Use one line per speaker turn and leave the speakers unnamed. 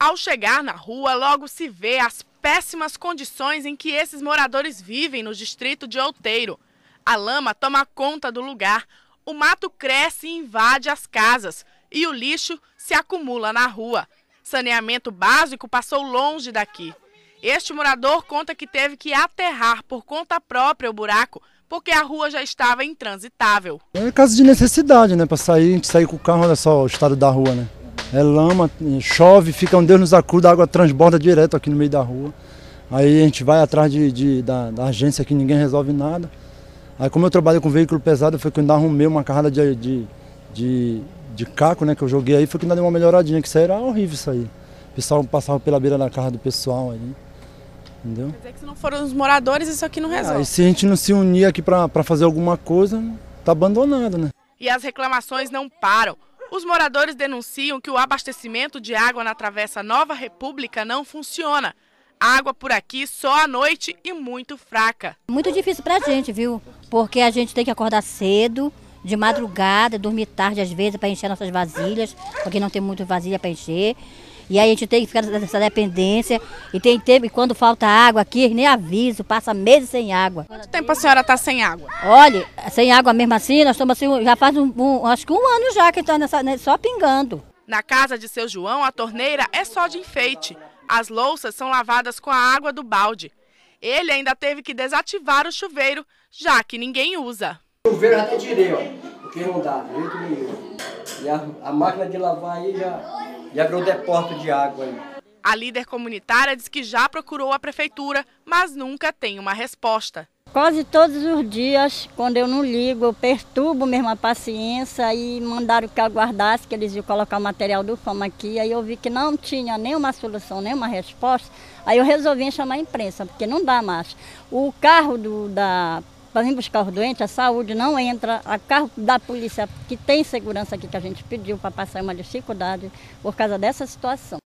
Ao chegar na rua, logo se vê as péssimas condições em que esses moradores vivem no distrito de Outeiro. A lama toma conta do lugar, o mato cresce e invade as casas e o lixo se acumula na rua. Saneamento básico passou longe daqui. Este morador conta que teve que aterrar por conta própria o buraco porque a rua já estava intransitável.
É caso de necessidade, né? Para sair, a gente sair com o carro, olha só o estado da rua, né? é lama, chove, fica um Deus nos acuda, a água transborda direto aqui no meio da rua. Aí a gente vai atrás de, de da, da, agência que ninguém resolve nada. Aí como eu trabalho com veículo pesado, foi quando arrumei uma carrada de, de, de, de caco, né, que eu joguei aí, foi que ainda deu uma melhoradinha, que isso aí era horrível isso aí. O pessoal passava pela beira da casa do pessoal aí. Entendeu? Quer dizer
que se não foram os moradores, isso aqui não resolve. Ah, e
se a gente não se unir aqui para fazer alguma coisa, tá abandonado, né?
E as reclamações não param. Os moradores denunciam que o abastecimento de água na Travessa Nova República não funciona. água por aqui só à noite e muito fraca.
Muito difícil para a gente, viu? Porque a gente tem que acordar cedo, de madrugada, dormir tarde às vezes para encher nossas vasilhas, porque não tem muito vasilha para encher. E aí a gente tem que ficar nessa dependência. E tem tempo, e quando falta água aqui, nem aviso,
passa meses sem água. Quanto tempo a senhora está sem água?
Olha, sem água mesmo assim, nós estamos assim, já faz um, um acho que um ano já que está né, só pingando.
Na casa de seu João, a torneira é só de enfeite. As louças são lavadas com a água do balde. Ele ainda teve que desativar o chuveiro, já que ninguém usa.
O chuveiro até tirei, ó,
porque não dá, de jeito nenhum. E a, a máquina de lavar aí já e abriu o depósito
de água aí. A líder comunitária diz que já procurou a prefeitura, mas nunca tem uma resposta.
Quase todos os dias, quando eu não ligo, eu perturbo mesmo a paciência e mandaram que aguardasse, que eles iam colocar o material do FAMA aqui. Aí eu vi que não tinha nenhuma solução, nenhuma resposta. Aí eu resolvi chamar a imprensa, porque não dá mais. O carro do, da para vir buscar os doentes, a saúde não entra, a carro da polícia, que tem segurança aqui, que a gente pediu para passar é uma dificuldade por causa dessa situação.